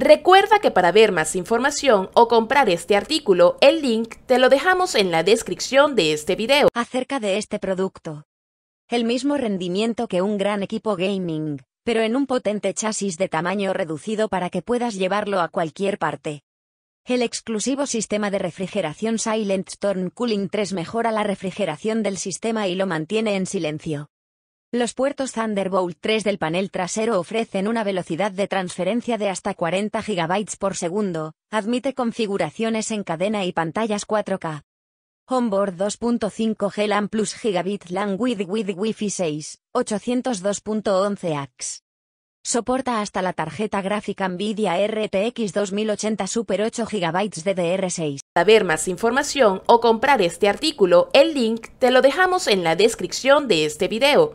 Recuerda que para ver más información o comprar este artículo, el link te lo dejamos en la descripción de este video. Acerca de este producto. El mismo rendimiento que un gran equipo gaming, pero en un potente chasis de tamaño reducido para que puedas llevarlo a cualquier parte. El exclusivo sistema de refrigeración Silent Storm Cooling 3 mejora la refrigeración del sistema y lo mantiene en silencio. Los puertos Thunderbolt 3 del panel trasero ofrecen una velocidad de transferencia de hasta 40 GB por segundo, admite configuraciones en cadena y pantallas 4K. Homeboard 2.5G LAN plus Gigabit LAN with, Wi-Fi 6, 802.11 AX. Soporta hasta la tarjeta gráfica NVIDIA RTX 2080 Super 8 GB DDR6. Para ver más información o comprar este artículo, el link te lo dejamos en la descripción de este video.